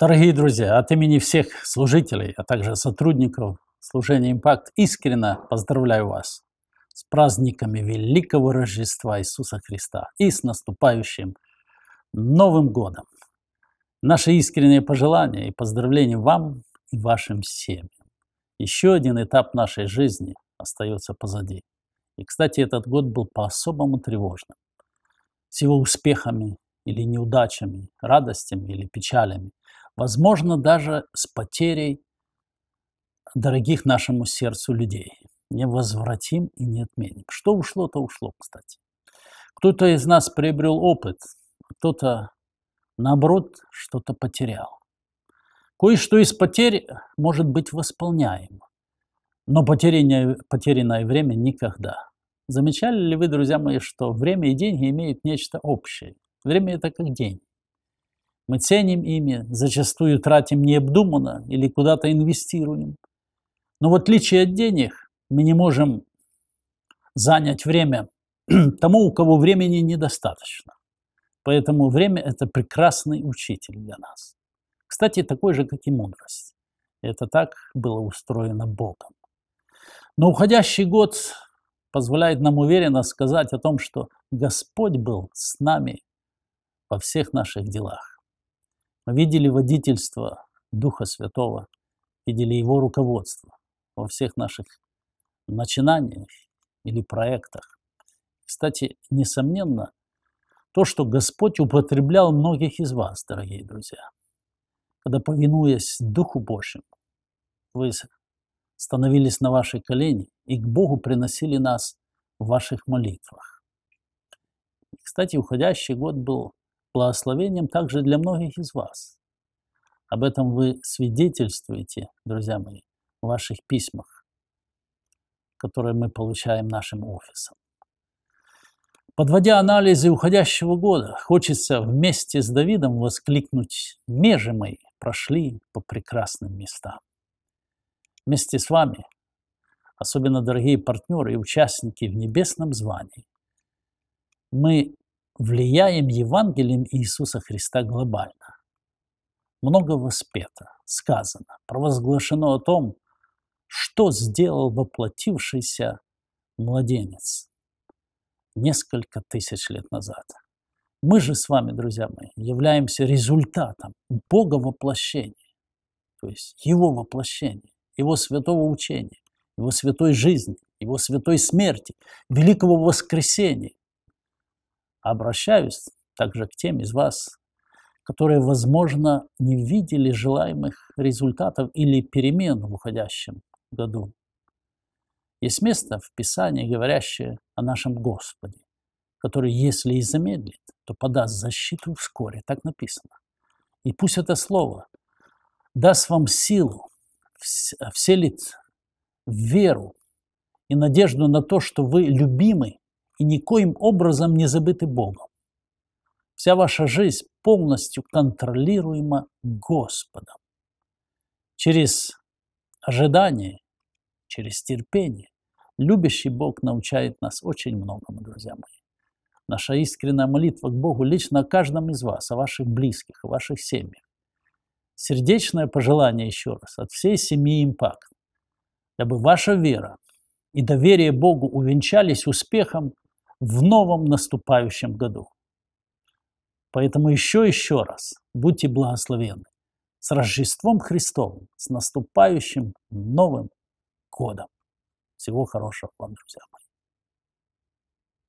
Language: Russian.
Дорогие друзья, от имени всех служителей, а также сотрудников служения «Импакт» искренне поздравляю вас с праздниками Великого Рождества Иисуса Христа и с наступающим Новым Годом. Наши искренние пожелания и поздравления вам и вашим семьям. Еще один этап нашей жизни остается позади. И, кстати, этот год был по-особому тревожным. С его успехами или неудачами, радостями или печалями, возможно, даже с потерей дорогих нашему сердцу людей. Не возвратим и не отменим. Что ушло, то ушло, кстати. Кто-то из нас приобрел опыт, кто-то, наоборот, что-то потерял. Кое-что из потерь может быть восполняемо, но потерянное, потерянное время никогда. Замечали ли вы, друзья мои, что время и деньги имеют нечто общее? Время – это как день. Мы ценим ими, зачастую тратим необдуманно или куда-то инвестируем. Но в отличие от денег, мы не можем занять время тому, у кого времени недостаточно. Поэтому время – это прекрасный учитель для нас. Кстати, такой же, как и мудрость. Это так было устроено Богом. Но уходящий год позволяет нам уверенно сказать о том, что Господь был с нами во всех наших делах видели водительство Духа Святого, видели Его руководство во всех наших начинаниях или проектах. Кстати, несомненно, то, что Господь употреблял многих из вас, дорогие друзья, когда, повинуясь Духу Божьему, вы становились на ваши колени и к Богу приносили нас в ваших молитвах. кстати, уходящий год был благословением также для многих из вас. Об этом вы свидетельствуете, друзья мои, в ваших письмах, которые мы получаем нашим офисом. Подводя анализы уходящего года, хочется вместе с Давидом воскликнуть «Межи мои прошли по прекрасным местам». Вместе с вами, особенно дорогие партнеры и участники в небесном звании, мы влияем Евангелием Иисуса Христа глобально. Много воспето, сказано, провозглашено о том, что сделал воплотившийся младенец несколько тысяч лет назад. Мы же с вами, друзья мои, являемся результатом Бога воплощения, то есть Его воплощения, Его святого учения, Его святой жизни, Его святой смерти, великого воскресения, обращаюсь также к тем из вас, которые, возможно, не видели желаемых результатов или перемен в уходящем году. Есть место в Писании, говорящее о нашем Господе, который, если и замедлит, то подаст защиту вскоре. Так написано. И пусть это слово даст вам силу, вселит веру и надежду на то, что вы любимый и никоим образом не забыты Богом. Вся ваша жизнь полностью контролируема Господом. Через ожидание, через терпение любящий Бог научает нас очень многому, друзья мои. Наша искренняя молитва к Богу лично о каждом из вас, о ваших близких, о ваших семьях. Сердечное пожелание еще раз от всей семьи «Импакт», дабы ваша вера и доверие Богу увенчались успехом в новом наступающем году. Поэтому еще еще раз будьте благословенны. С Рождеством Христовым, с наступающим Новым Годом. Всего хорошего вам, друзья мои.